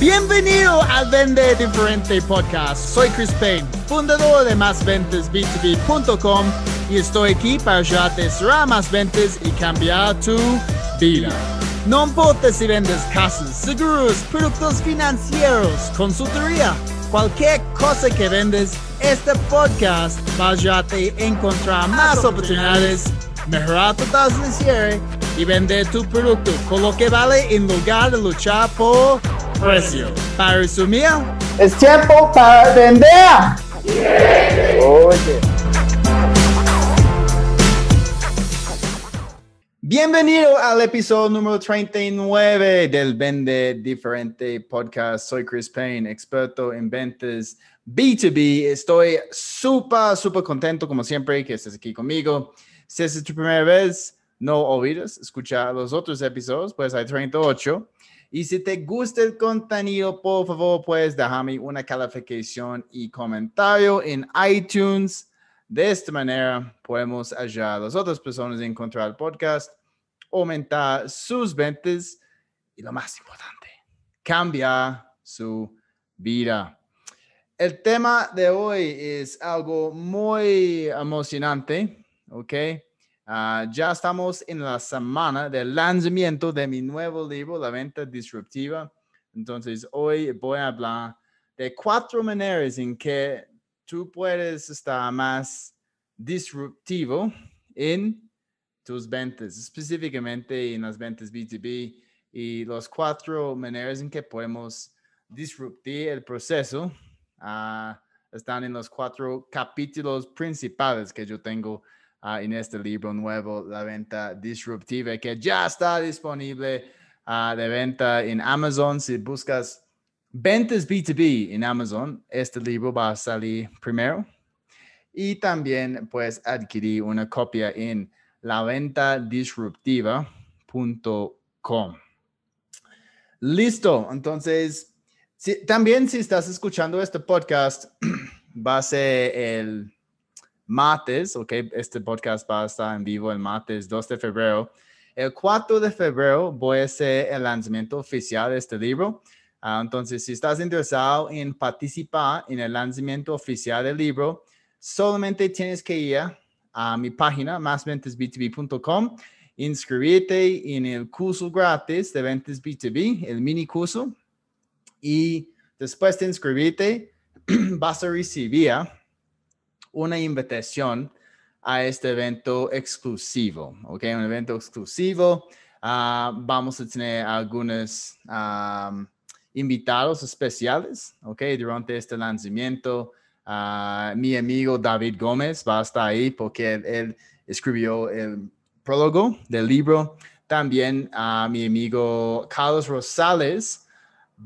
Bienvenido al Vende Diferente Podcast. Soy Chris Payne, fundador de másventesb2b.com y estoy aquí para ayudarte a cerrar más ventas y cambiar tu vida. No importa si vendes casas, seguros, productos financieros, consultoría, cualquier cosa que vendes, este podcast va a ayudarte a encontrar más oportunidades, mejorar tu tasa de y vender tu producto con lo que vale en lugar de luchar por precio. Para resumir, es tiempo para vender. Bienvenido al episodio número 39 del Vende Diferente Podcast. Soy Chris Payne, experto en ventas B2B. Estoy súper, súper contento, como siempre, que estés aquí conmigo. Si es tu primera vez, no olvides escuchar los otros episodios, pues hay 38. Y si te gusta el contenido, por favor, pues déjame una calificación y comentario en iTunes. De esta manera podemos ayudar a las otras personas a encontrar el podcast, aumentar sus ventas y lo más importante, cambiar su vida. El tema de hoy es algo muy emocionante, ¿ok? Ah, ya estamos en la semana del lanzamiento de mi nuevo libro, La Venta Disruptiva. Entonces, hoy voy a hablar de cuatro maneras en que tú puedes estar más disruptivo en tus ventas, específicamente en las ventas B2B y los cuatro maneras en que podemos disruptir el proceso ah, están en los cuatro capítulos principales que yo tengo Ah, en este libro nuevo, La Venta Disruptiva, que ya está disponible ah, de venta en Amazon. Si buscas ventas B2B en Amazon, este libro va a salir primero. Y también puedes adquirí una copia en laventadisruptiva.com. Listo, entonces, si, también si estás escuchando este podcast, va a ser el martes, ok, este podcast va a estar en vivo el martes 2 de febrero. El 4 de febrero voy a ser el lanzamiento oficial de este libro. Ah, entonces, si estás interesado en participar en el lanzamiento oficial del libro, solamente tienes que ir a mi página, másventesb 2 inscribirte en el curso gratis de ventas B2B, el mini curso, y después de inscribirte, vas a recibir una invitación a este evento exclusivo, ¿ok? Un evento exclusivo. Ah, vamos a tener algunos invitados especiales, ¿ok? Durante este lanzamiento. Ah, mi amigo David Gómez va a estar ahí porque él, escribió el prólogo del libro. También a ah, mi amigo Carlos Rosales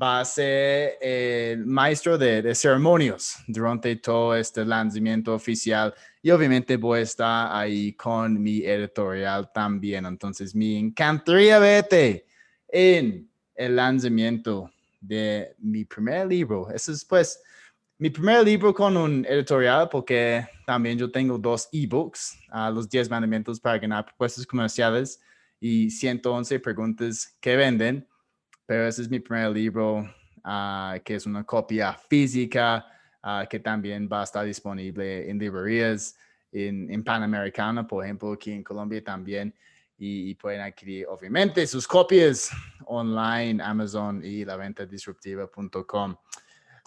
va a ser el maestro de, de ceremonias durante todo este lanzamiento oficial y obviamente voy a estar ahí con mi editorial también. Entonces me encantaría verte en el lanzamiento de mi primer libro. Eso es pues mi primer libro con un editorial porque también yo tengo dos ebooks, a Los 10 mandamientos para ganar propuestas comerciales y 111 preguntas que venden pero ese es mi primer libro, ah, que es una copia física ah, que también va a estar disponible en librerías, en, Panamericana, por ejemplo, aquí en Colombia también, y, pueden adquirir obviamente sus copias online, Amazon y la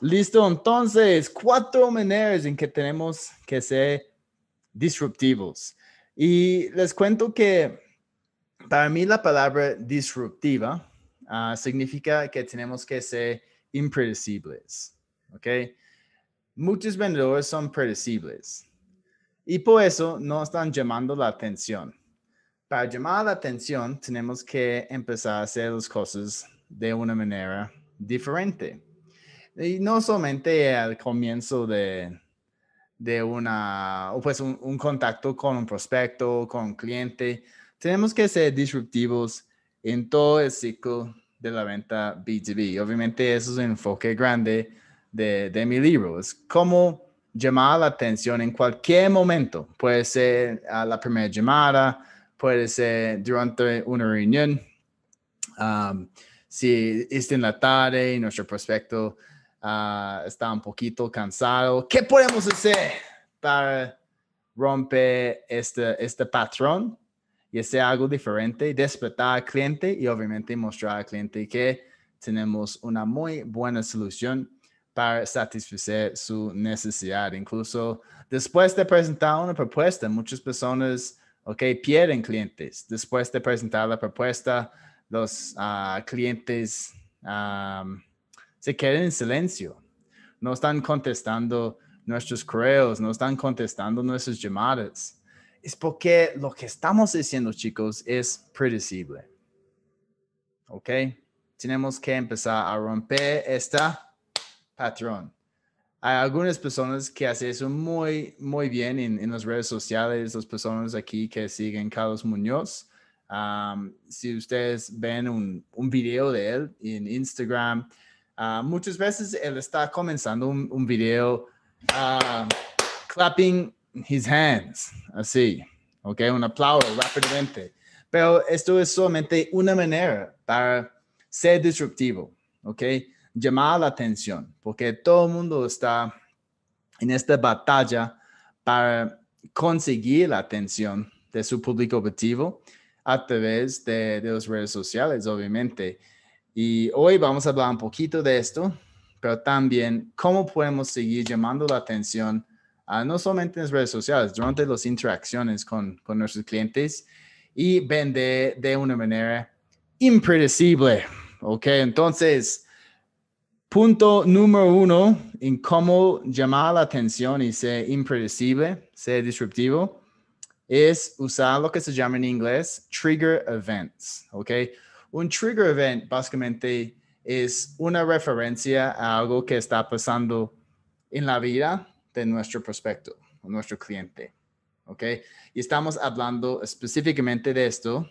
Listo, entonces, cuatro maneras en que tenemos que ser disruptivos. Y les cuento que para mí la palabra disruptiva Ah, significa que tenemos que ser impredecibles. ¿Ok? Muchos vendedores son predecibles y por eso no están llamando la atención. Para llamar la atención tenemos que empezar a hacer las cosas de una manera diferente. Y no solamente al comienzo de, una, pues un, un, contacto con un prospecto, con un cliente, tenemos que ser disruptivos en todo el ciclo de la venta B2B. Obviamente eso es un enfoque grande de, de mi libro, es cómo llamar la atención en cualquier momento. Puede ser a la primera llamada, puede ser durante una reunión. Um, si es en la tarde y nuestro prospecto uh, está un poquito cansado, ¿qué podemos hacer para romper este, este patrón? y hacer algo diferente, despertar al cliente y obviamente mostrar al cliente que tenemos una muy buena solución para satisfacer su necesidad. Incluso después de presentar una propuesta, muchas personas okay, pierden clientes. Después de presentar la propuesta, los ah, clientes se quedan en silencio. No están contestando nuestros correos, no están contestando nuestras llamadas es porque lo que estamos diciendo, chicos, es predecible. ¿Ok? Tenemos que empezar a romper esta patrón. Hay algunas personas que hacen eso muy, muy bien en, en las redes sociales, las personas aquí que siguen Carlos Muñoz. si ustedes ven un, un, video de él en Instagram, ah, muchas veces él está comenzando un, video ah, clapping his hands, así, ok, un aplauso rápidamente. Pero esto es solamente una manera para ser disruptivo, ok, llamar la atención, porque todo el mundo está en esta batalla para conseguir la atención de su público objetivo a través de, las redes sociales, obviamente. Y hoy vamos a hablar un poquito de esto, pero también cómo podemos seguir llamando la atención Ah, no solamente en las redes sociales, durante las interacciones con, nuestros clientes y vende de una manera impredecible. Ok, entonces, punto número uno en cómo llamar la atención y ser impredecible, ser disruptivo, es usar lo que se llama en inglés trigger events. Ok, un trigger event básicamente es una referencia a algo que está pasando en la vida nuestro prospecto, nuestro cliente. ¿Ok? Y estamos hablando específicamente de esto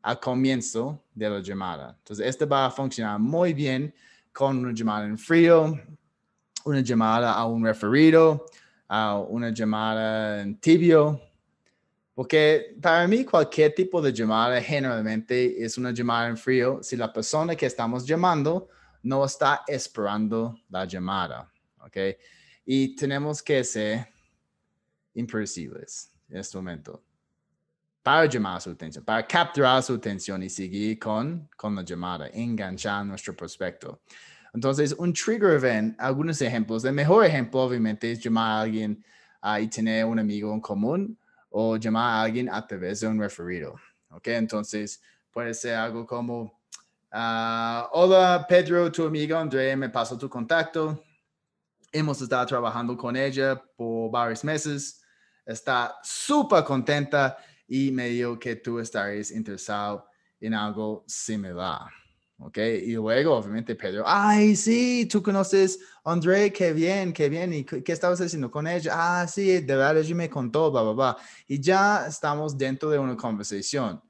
al comienzo de la llamada. Entonces, este va a funcionar muy bien con una llamada en frío, una llamada a un referido, a una llamada en tibio, porque para mí cualquier tipo de llamada generalmente es una llamada en frío si la persona que estamos llamando no está esperando la llamada. ¿okay? y tenemos que ser impredecibles en este momento para llamar su atención, para capturar su atención y seguir con, con la llamada, enganchar nuestro prospecto. Entonces, un trigger event, algunos ejemplos. El mejor ejemplo, obviamente, es llamar a alguien ah, y tener un amigo en común o llamar a alguien a través de un referido. ¿Ok? Entonces, puede ser algo como, ah, hola Pedro, tu amigo André, me pasó tu contacto. Hemos estado trabajando con ella por varios meses. Está súper contenta y me dijo que tú estarías interesado en algo similar. ¿Ok? Y luego, obviamente, Pedro, ay, sí, tú conoces a André, qué bien, qué bien. ¿Y qué estabas haciendo con ella? Ah, sí, de verdad, ella me contó, bla, Y ya estamos dentro de una conversación.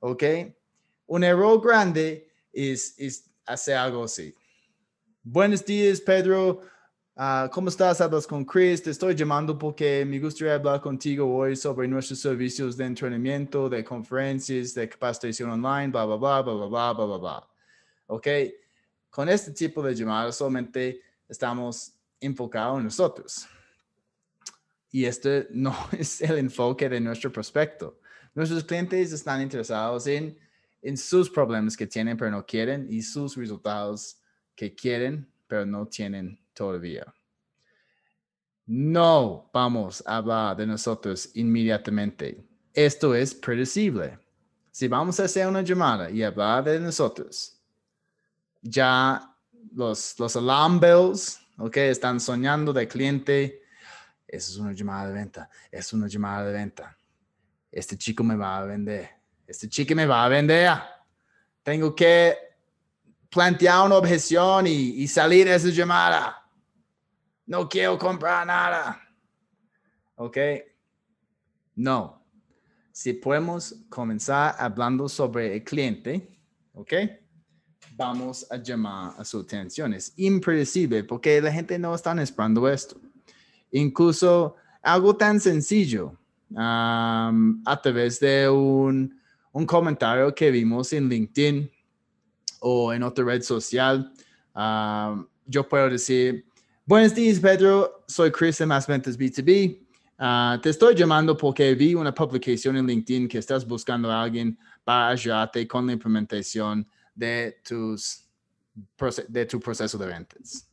¿Ok? Un error grande es, es hacer algo así. Buenos días, Pedro. Ah, ¿Cómo estás? Hablas con Chris. Te estoy llamando porque me gustaría hablar contigo hoy sobre nuestros servicios de entrenamiento, de conferencias, de capacitación online, bla, bla, bla, bla, bla, bla, bla, bla. ¿Ok? Con este tipo de llamadas solamente estamos enfocados en nosotros. Y este no es el enfoque de nuestro prospecto. Nuestros clientes están interesados en, en sus problemas que tienen pero no quieren y sus resultados que quieren pero no tienen todavía. No vamos a hablar de nosotros inmediatamente. Esto es predecible. Si vamos a hacer una llamada y hablar de nosotros, ya los, los alarm bells, Están soñando de cliente. Eso es una llamada de venta. Es una llamada de venta. Este chico me va a vender. Este chico me va a vender. Tengo que plantear una objeción y, salir de esa llamada. No quiero comprar nada. ¿Ok? No. Si podemos comenzar hablando sobre el cliente, ¿ok? Vamos a llamar a su atención. Es impredecible porque la gente no está esperando esto. Incluso algo tan sencillo a través de un, comentario que vimos en LinkedIn o en otra red social. yo puedo decir, Buenos días, Pedro. Soy Chris de Más Ventas B2B. Ah, te estoy llamando porque vi una publicación en LinkedIn que estás buscando a alguien para ayudarte con la implementación de, tus, de tu proceso de ventas.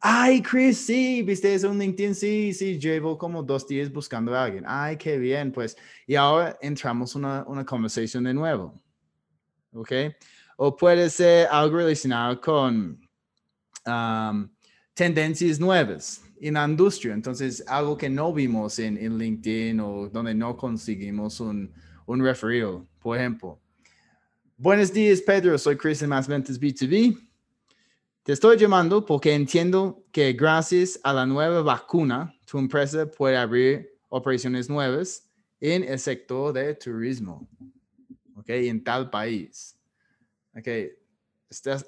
Ay, Chris, sí, viste eso en LinkedIn, sí, sí, llevo como dos días buscando a alguien. Ay, qué bien, pues. Y ahora entramos una, una conversación de nuevo. ¿Ok? O puede ser algo relacionado con tendencias nuevas en la industria. Entonces, algo que no vimos en, LinkedIn o donde no conseguimos un, un referido, por ejemplo. Buenos días, Pedro. Soy Chris en Más Ventas B2B. Te estoy llamando porque entiendo que gracias a la nueva vacuna, tu empresa puede abrir operaciones nuevas en el sector de turismo, ¿ok? En tal país. ¿Ok?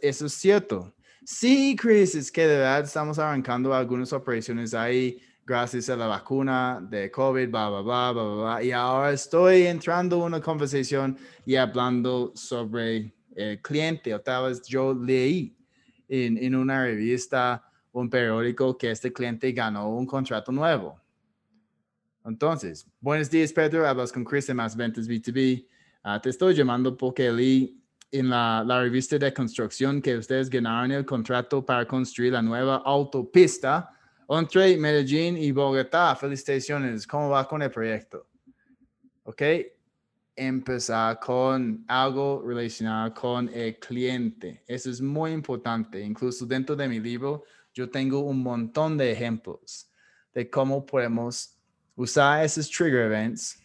eso es cierto. Sí, Chris, es que de verdad estamos arrancando algunas operaciones ahí gracias a la vacuna de COVID, bla, bla, bla, bla, bla. Y ahora estoy entrando en una conversación y hablando sobre el cliente. Otra vez yo leí en, una revista, un periódico, que este cliente ganó un contrato nuevo. Entonces, buenos días, Pedro. Hablas con Chris de Más Ventas B2B. Ah, te estoy llamando porque leí en la, revista de construcción que ustedes ganaron el contrato para construir la nueva autopista entre Medellín y Bogotá. Felicitaciones, ¿cómo va con el proyecto? Ok, empezar con algo relacionado con el cliente. Eso es muy importante. Incluso dentro de mi libro, yo tengo un montón de ejemplos de cómo podemos usar esos trigger events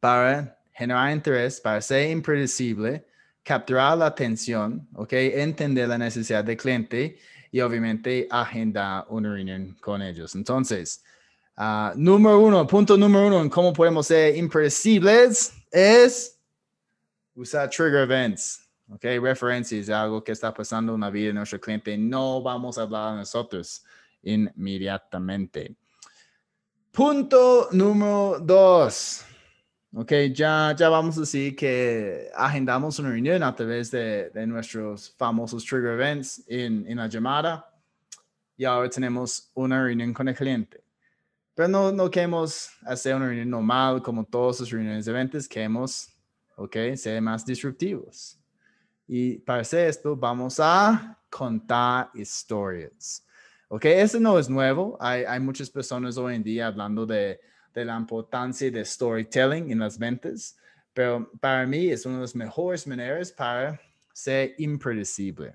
para generar interés, para ser impredecible capturar la atención, ¿ok? Entender la necesidad del cliente y obviamente agendar una reunión con ellos. Entonces, ah, número uno, punto número uno en cómo podemos ser impredecibles es usar trigger events, ¿ok? Referencias algo que está pasando en la vida de nuestro cliente. No vamos a hablar a nosotros inmediatamente. Punto número dos Ok, ya, ya vamos a decir que agendamos una reunión a través de, de nuestros famosos trigger events en, la llamada y ahora tenemos una reunión con el cliente. Pero no, no queremos hacer una reunión normal como todas las reuniones de eventos, queremos ok, ser más disruptivos. Y para hacer esto vamos a contar historias. Ok, eso no es nuevo, hay, hay muchas personas hoy en día hablando de de la importancia de storytelling en las ventas, pero para mí es una de las mejores maneras para ser impredecible.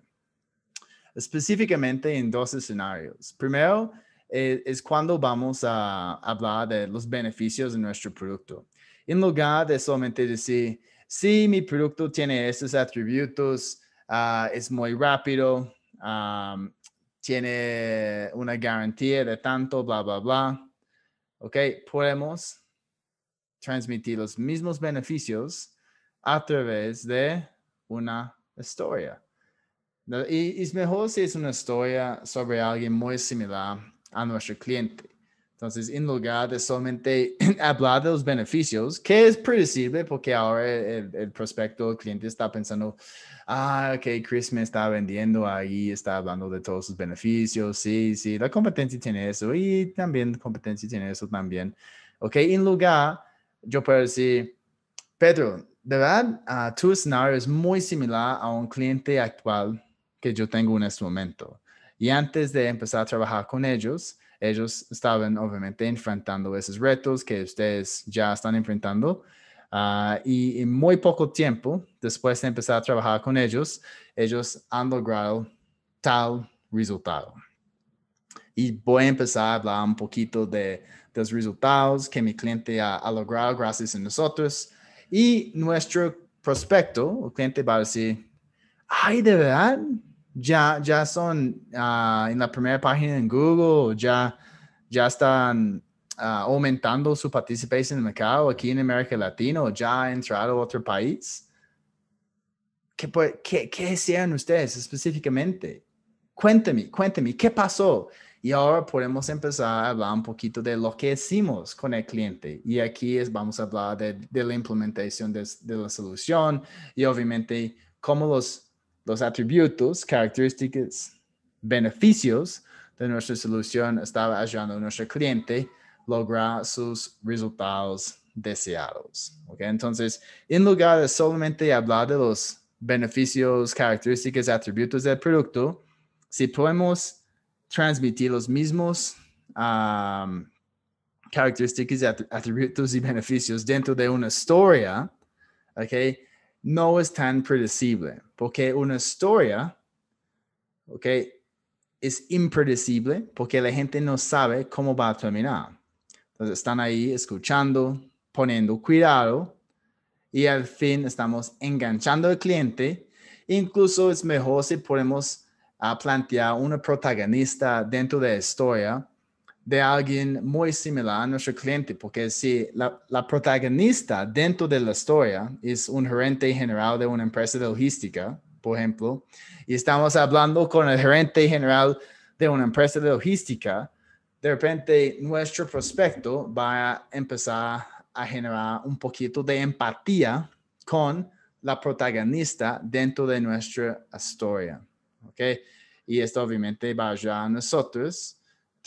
Específicamente en dos escenarios. Primero, eh, es cuando vamos a hablar de los beneficios de nuestro producto. En lugar de solamente decir, sí, mi producto tiene estos atributos, ah, es muy rápido, ah, tiene una garantía de tanto, bla, bla, bla ¿ok? Podemos transmitir los mismos beneficios a través de una historia. Y es mejor si es una historia sobre alguien muy similar a nuestro cliente. Entonces, en lugar de solamente hablar de los beneficios, que es predecible porque ahora el, prospecto, el cliente está pensando, ah, ok, Chris me está vendiendo ahí, está hablando de todos sus beneficios, sí, sí, la competencia tiene eso y también la competencia tiene eso también. Ok, en lugar, yo puedo decir, Pedro, de verdad, ah, tu escenario es muy similar a un cliente actual que yo tengo en este momento. Y antes de empezar a trabajar con ellos, ellos estaban obviamente enfrentando esos retos que ustedes ya están enfrentando. Ah, y en muy poco tiempo, después de empezar a trabajar con ellos, ellos han logrado tal resultado. Y voy a empezar a hablar un poquito de, los resultados que mi cliente ha, ha, logrado gracias a nosotros. Y nuestro prospecto, el cliente va a decir, ay, de verdad, ya, ya son ah, en la primera página en Google, ya, ya están ah, aumentando su participación en el mercado aquí en América Latina, ya ha entrado a otro país. ¿Qué, qué, qué hicieron ustedes específicamente? cuénteme cuénteme ¿qué pasó? Y ahora podemos empezar a hablar un poquito de lo que hicimos con el cliente. Y aquí es, vamos a hablar de, de la implementación de, de la solución y obviamente cómo los los atributos, características, beneficios de nuestra solución estaba ayudando a nuestro cliente lograr sus resultados deseados. ¿okay? Entonces, en lugar de solamente hablar de los beneficios, características, atributos del producto, si podemos transmitir los mismos características, atributos y beneficios dentro de una historia, ¿okay? no es tan predecible porque una historia, ¿ok? Es impredecible porque la gente no sabe cómo va a terminar. Entonces están ahí escuchando, poniendo cuidado y al fin estamos enganchando al cliente. Incluso es mejor si podemos a ah, plantear una protagonista dentro de la historia de alguien muy similar a nuestro cliente, porque si la, protagonista dentro de la historia es un gerente general de una empresa de logística, por ejemplo, y estamos hablando con el gerente general de una empresa de logística, de repente nuestro prospecto va a empezar a generar un poquito de empatía con la protagonista dentro de nuestra historia. ¿ok? Y esto obviamente va a ayudar a nosotros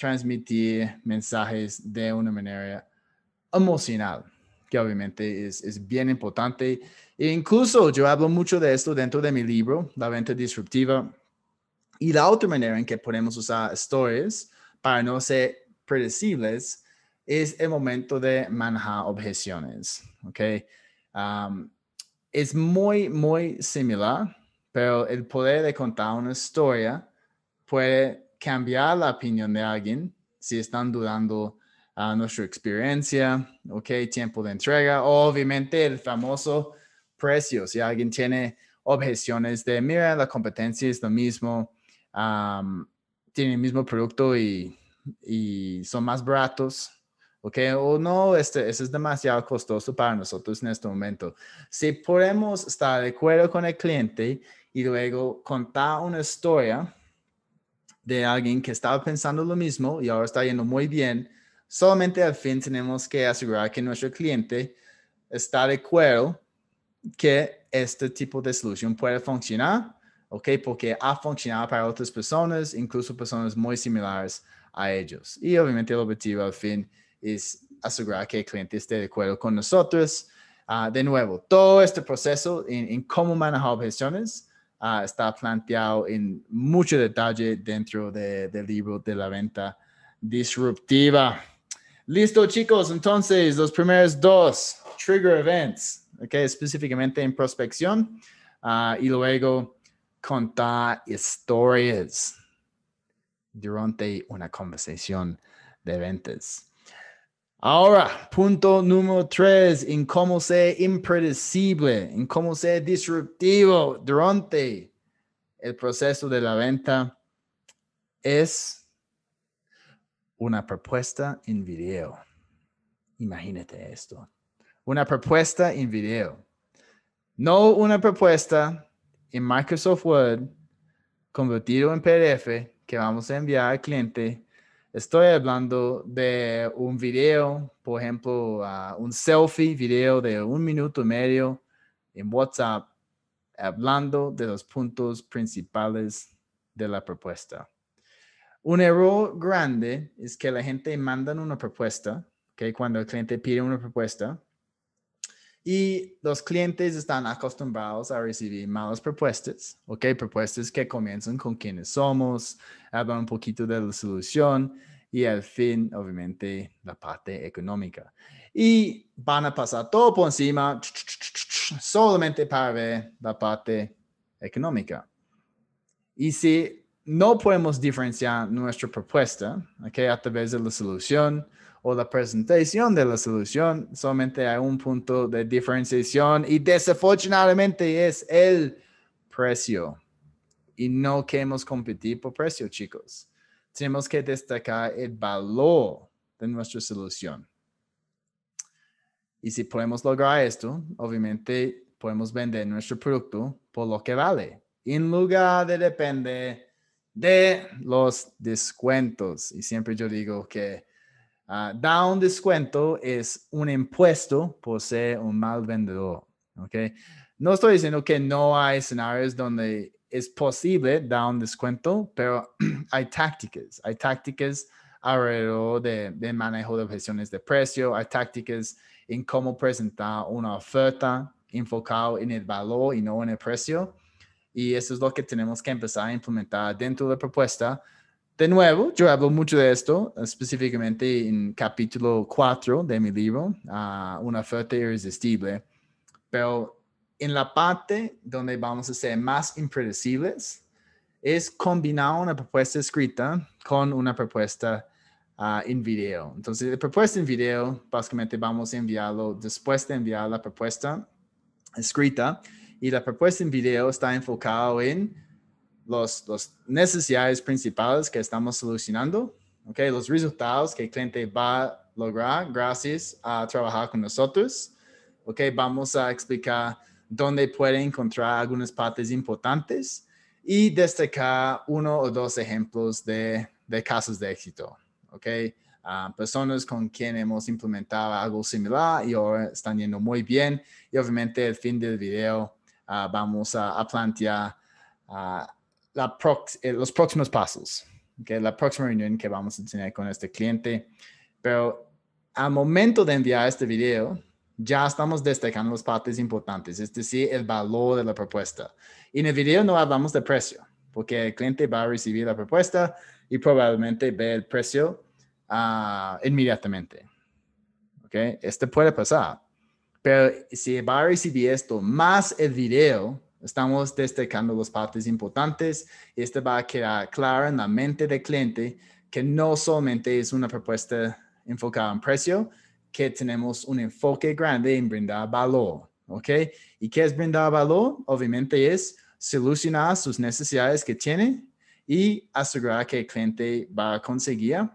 transmitir mensajes de una manera emocional, que obviamente es, bien importante. E incluso yo hablo mucho de esto dentro de mi libro, La venta disruptiva, y la otra manera en que podemos usar stories para no ser predecibles es el momento de manejar objeciones, ¿ok? Um, es muy, muy similar, pero el poder de contar una historia puede cambiar la opinión de alguien si están dudando a ah, nuestra experiencia, ok, tiempo de entrega, obviamente el famoso precio, si alguien tiene objeciones de, mira, la competencia es lo mismo, tiene el mismo producto y, son más baratos, ok, o no, este, es demasiado costoso para nosotros en este momento. Si podemos estar de acuerdo con el cliente y luego contar una historia, de alguien que estaba pensando lo mismo y ahora está yendo muy bien. Solamente al fin tenemos que asegurar que nuestro cliente está de acuerdo que este tipo de solución puede funcionar, ¿ok? Porque ha funcionado para otras personas, incluso personas muy similares a ellos. Y obviamente el objetivo al fin es asegurar que el cliente esté de acuerdo con nosotros. Ah, de nuevo, todo este proceso en, en cómo manejar objeciones Ah, está planteado en mucho detalle dentro del libro de la venta disruptiva. Listo, chicos. Entonces, los primeros dos trigger events, okay, específicamente en prospección ah, y luego contar historias durante una conversación de ventas. Ahora, punto número tres, en cómo ser impredecible, en cómo ser disruptivo durante el proceso de la venta, es una propuesta en video. Imagínate esto, una propuesta en video. No una propuesta en Microsoft Word convertido en PDF que vamos a enviar al cliente Estoy hablando de un video, por ejemplo, un selfie video de un minuto y medio en WhatsApp hablando de los puntos principales de la propuesta. Un error grande es que la gente manda una propuesta, que cuando el cliente pide una propuesta, y los clientes están acostumbrados a recibir malas propuestas, ¿ok? Propuestas que comienzan con quiénes somos, hablan un poquito de la solución y al fin, obviamente, la parte económica. Y van a pasar todo por encima solamente para ver la parte económica. Y si no podemos diferenciar nuestra propuesta, ¿ok? A través de la solución o la presentación de la solución, solamente hay un punto de diferenciación y desafortunadamente es el precio. Y no queremos competir por precio, chicos. Tenemos que destacar el valor de nuestra solución. Y si podemos lograr esto, obviamente podemos vender nuestro producto por lo que vale, en lugar de depender de los descuentos. Y siempre yo digo que Uh, un descuento es un impuesto por ser un mal vendedor. ¿okay? No estoy diciendo que no hay escenarios donde es posible dar un descuento, pero hay tácticas, hay tácticas alrededor de, de, manejo de objeciones de precio, hay tácticas en cómo presentar una oferta enfocado en el valor y no en el precio. Y eso es lo que tenemos que empezar a implementar dentro de la propuesta de nuevo, yo hablo mucho de esto, específicamente en capítulo 4 de mi libro, ah, Una oferta irresistible, pero en la parte donde vamos a ser más impredecibles es combinar una propuesta escrita con una propuesta ah, en video. Entonces, la propuesta en video, básicamente vamos a enviarlo después de enviar la propuesta escrita y la propuesta en video está enfocada en los los necesidades principales que estamos solucionando, okay, los resultados que el cliente va a lograr gracias a trabajar con nosotros. Okay, vamos a explicar dónde puede encontrar algunas partes importantes y destacar uno o dos ejemplos de, de casos de éxito. Okay. Ah, personas con quien hemos implementado algo similar y ahora están yendo muy bien. Y obviamente el fin del video ah, vamos a, plantear ah, eh, los próximos pasos, que la próxima reunión que vamos a tener con este cliente. Pero al momento de enviar este video, ya estamos destacando las partes importantes, es decir, el valor de la propuesta. Y en el video no hablamos de precio, porque el cliente va a recibir la propuesta y probablemente ve el precio ah, inmediatamente. okay Este puede pasar. Pero si va a recibir esto más el video, Estamos destacando las partes importantes y esto va a quedar claro en la mente del cliente que no solamente es una propuesta enfocada en precio, que tenemos un enfoque grande en brindar valor, ¿ok? ¿Y qué es brindar valor? Obviamente es solucionar sus necesidades que tiene y asegurar que el cliente va a conseguir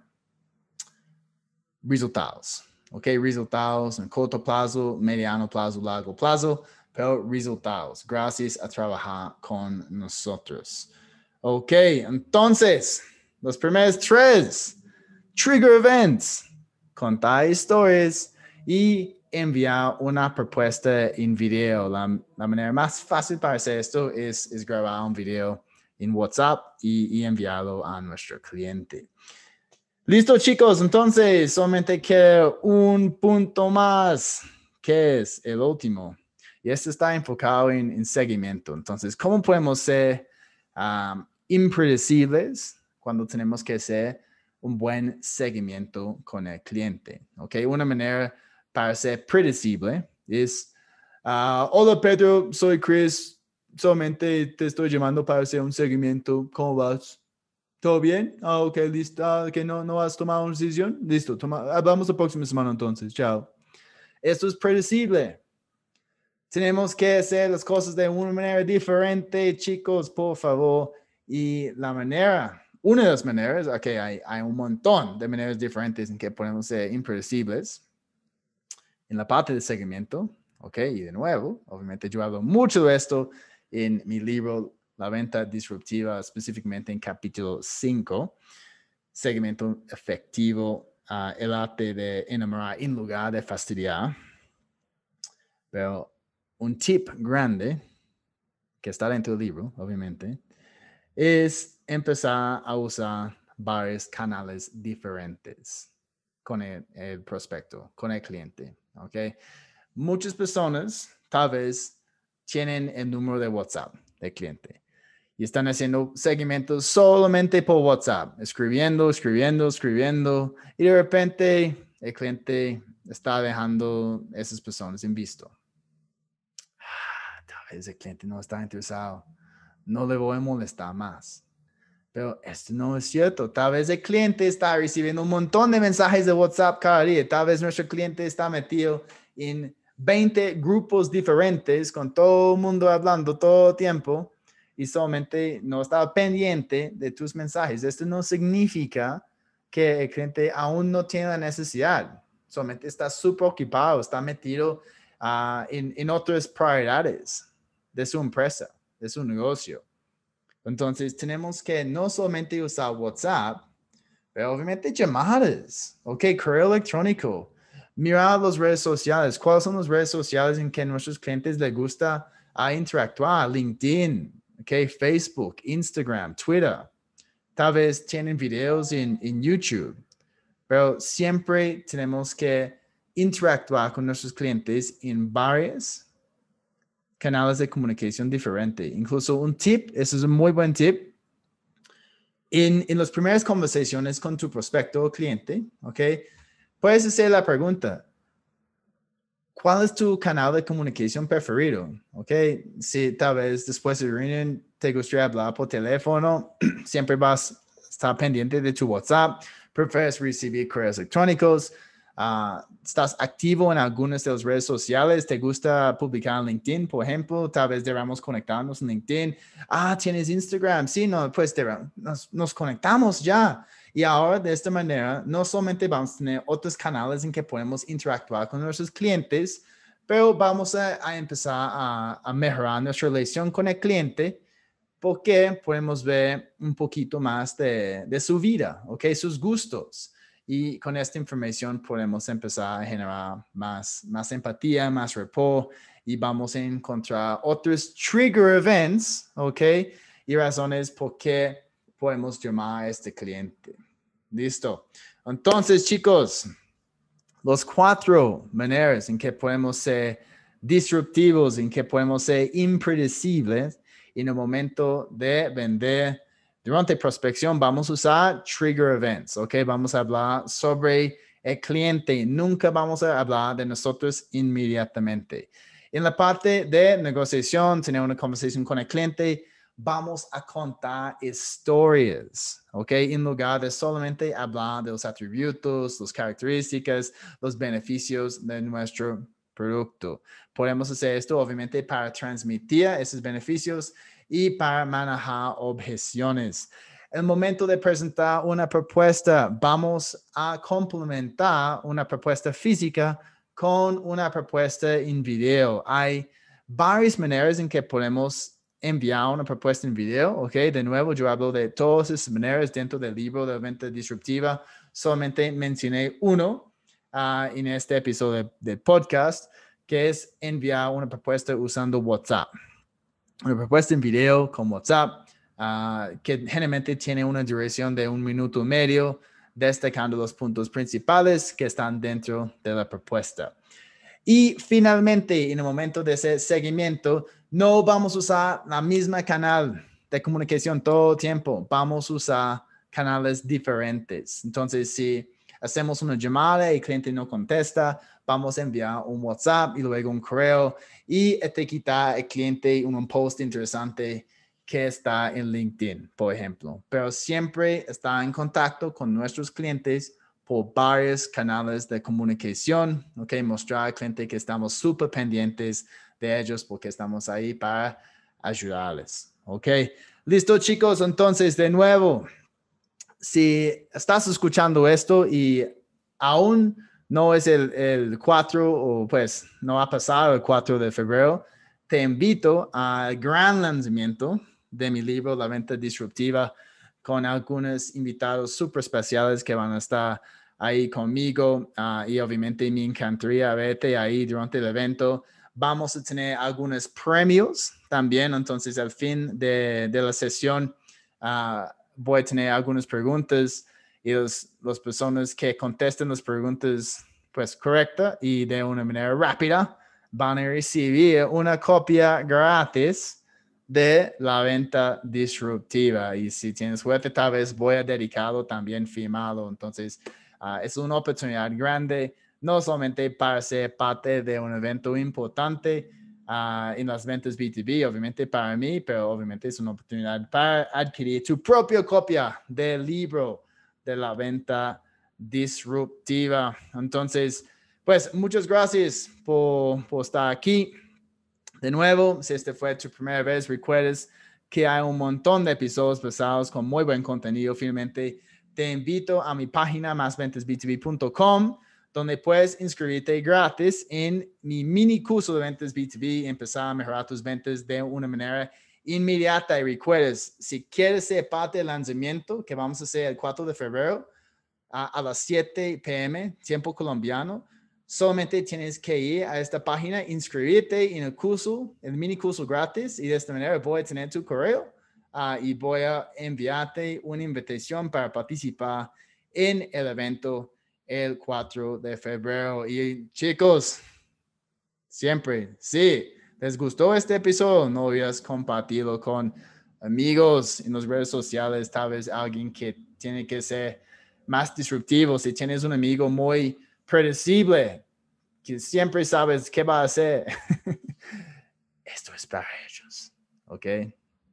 resultados, ¿ok? Resultados en corto plazo, mediano plazo, largo plazo, resultados. Gracias a trabajar con nosotros. Ok, entonces, los primeros tres, trigger events, contar historias y enviar una propuesta en video. La, manera más fácil para hacer esto es, grabar un video en WhatsApp y, y, enviarlo a nuestro cliente. Listo chicos, entonces solamente queda un punto más, que es el último y este está enfocado en, seguimiento. Entonces, ¿cómo podemos ser impredecibles cuando tenemos que hacer un buen seguimiento con el cliente? Una manera para ser predecible es, ah, hola Pedro, soy Chris, solamente te estoy llamando para hacer un seguimiento, ¿cómo vas? ¿Todo bien? Ah, ok, listo. que ah, no, no has tomado una decisión. Listo, toma, hablamos la próxima semana entonces. Chao. Esto es predecible. Tenemos que hacer las cosas de una manera diferente, chicos, por favor. Y la manera, una de las maneras, ok, hay, un montón de maneras diferentes en que podemos ser impredecibles. En la parte de seguimiento, ok, y de nuevo, obviamente yo hablo mucho de esto en mi libro La venta disruptiva, específicamente en capítulo 5, segmento efectivo, a ah, el arte de enamorar en lugar de fastidiar. Pero un tip grande que está dentro del libro, obviamente, es empezar a usar varios canales diferentes con el, prospecto, con el cliente. ¿okay? Muchas personas tal vez tienen el número de WhatsApp del cliente y están haciendo segmentos solamente por WhatsApp, escribiendo, escribiendo, escribiendo, y de repente el cliente está dejando esas personas en visto ese cliente no está interesado, no le voy a molestar más. Pero esto no es cierto. Tal vez el cliente está recibiendo un montón de mensajes de WhatsApp cada día. Tal vez nuestro cliente está metido en 20 grupos diferentes con todo el mundo hablando todo el tiempo y solamente no está pendiente de tus mensajes. Esto no significa que el cliente aún no tiene la necesidad. Solamente está súper ocupado, está metido ah, en, en otras prioridades de su empresa, de su negocio. Entonces tenemos que no solamente usar WhatsApp, pero obviamente llamadas, ¿ok? Correo electrónico. Mirar las redes sociales. ¿Cuáles son las redes sociales en que nuestros clientes les gusta ah, interactuar? LinkedIn, ¿ok? Facebook, Instagram, Twitter. Tal vez tienen videos en, en YouTube, pero siempre tenemos que interactuar con nuestros clientes en varias canales de comunicación diferente. Incluso un tip, eso es un muy buen tip. En, en las primeras conversaciones con tu prospecto o cliente, ¿ok? Puedes hacer la pregunta, ¿cuál es tu canal de comunicación preferido? ¿Ok? Si tal vez después de reunión te gustaría hablar por teléfono, siempre vas a estar pendiente de tu WhatsApp, prefieres recibir correos electrónicos, Ah, estás activo en algunas de las redes sociales, te gusta publicar en LinkedIn, por ejemplo, tal vez debamos conectarnos en LinkedIn. Ah, tienes Instagram, sí, no, pues nos, conectamos ya. Y ahora de esta manera, no solamente vamos a tener otros canales en que podemos interactuar con nuestros clientes, pero vamos a, empezar a, mejorar nuestra relación con el cliente porque podemos ver un poquito más de, de su vida, ¿ok? Sus gustos. Y con esta información podemos empezar a generar más, más empatía, más repo y vamos a encontrar otros trigger events, ¿ok? Y razones por qué podemos llamar a este cliente. Listo. Entonces, chicos, los cuatro maneras en que podemos ser disruptivos, en que podemos ser impredecibles en el momento de vender durante prospección vamos a usar trigger events, ¿ok? Vamos a hablar sobre el cliente. Nunca vamos a hablar de nosotros inmediatamente. En la parte de negociación, tener una conversación con el cliente, vamos a contar historias, ¿ok? En lugar de solamente hablar de los atributos, las características, los beneficios de nuestro producto. Podemos hacer esto, obviamente, para transmitir esos beneficios y para manejar objeciones. El momento de presentar una propuesta, vamos a complementar una propuesta física con una propuesta en video. Hay varias maneras en que podemos enviar una propuesta en video, ¿ok? De nuevo, yo hablo de todas esas maneras dentro del libro de venta disruptiva. Solamente mencioné uno ah, en este episodio de podcast, que es enviar una propuesta usando WhatsApp una propuesta en video con WhatsApp, ah, que generalmente tiene una duración de un minuto y medio, destacando los puntos principales que están dentro de la propuesta. Y finalmente, en el momento de ese seguimiento, no vamos a usar la misma canal de comunicación todo el tiempo, vamos a usar canales diferentes. Entonces, si hacemos una llamada y el cliente no contesta, vamos a enviar un WhatsApp y luego un correo y te quita al cliente un post interesante que está en LinkedIn, por ejemplo. Pero siempre está en contacto con nuestros clientes por varios canales de comunicación, ¿ok? Mostrar al cliente que estamos súper pendientes de ellos porque estamos ahí para ayudarles, ¿ok? Listo chicos, entonces de nuevo, si estás escuchando esto y aún no es el, 4 o pues no ha pasado el 4 de febrero, te invito al gran lanzamiento de mi libro La Venta Disruptiva con algunos invitados super especiales que van a estar ahí conmigo ah, y obviamente me encantaría verte ahí durante el evento. Vamos a tener algunos premios también, entonces al fin de, la sesión ah, voy a tener algunas preguntas y las personas que contesten las preguntas pues correcta y de una manera rápida van a recibir una copia gratis de la venta disruptiva. Y si tienes suerte, tal vez voy a dedicado también firmado. Entonces, ah, es una oportunidad grande, no solamente para ser parte de un evento importante, Ah, en las ventas B2B, obviamente para mí, pero obviamente es una oportunidad para adquirir tu propia copia del libro de la venta disruptiva. Entonces, pues muchas gracias por, estar aquí. De nuevo, si este fue tu primera vez, recuerdes que hay un montón de episodios pesados con muy buen contenido. Finalmente, te invito a mi página másventasb2b.com donde puedes inscribirte gratis en mi mini curso de ventas B2B y empezar a mejorar tus ventas de una manera inmediata. Y recuerdes, si quieres ser parte del lanzamiento que vamos a hacer el 4 de febrero a, las 7 pm, tiempo colombiano, solamente tienes que ir a esta página, inscribirte en el curso, el mini curso gratis, y de esta manera voy a tener tu correo ah, y voy a enviarte una invitación para participar en el evento el 4 de febrero. Y chicos, siempre, si les gustó este episodio, no olvides compartido con amigos en las redes sociales, tal vez alguien que tiene que ser más disruptivo. Si tienes un amigo muy predecible, que siempre sabes qué va a hacer, esto es para ellos, ¿ok?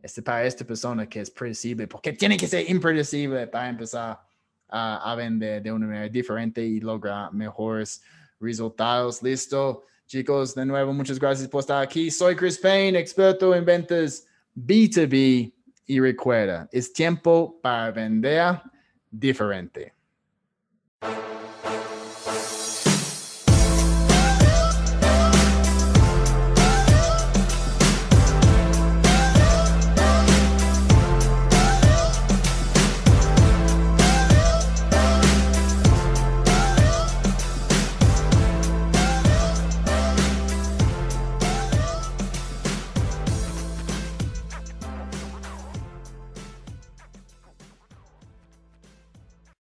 Este para esta persona que es predecible, porque tiene que ser impredecible para empezar a, vender de una manera diferente y lograr mejores resultados. Listo. Chicos, de nuevo, muchas gracias por estar aquí. Soy Chris Payne, experto en ventas B2B. Y recuerda, es tiempo para vender diferente.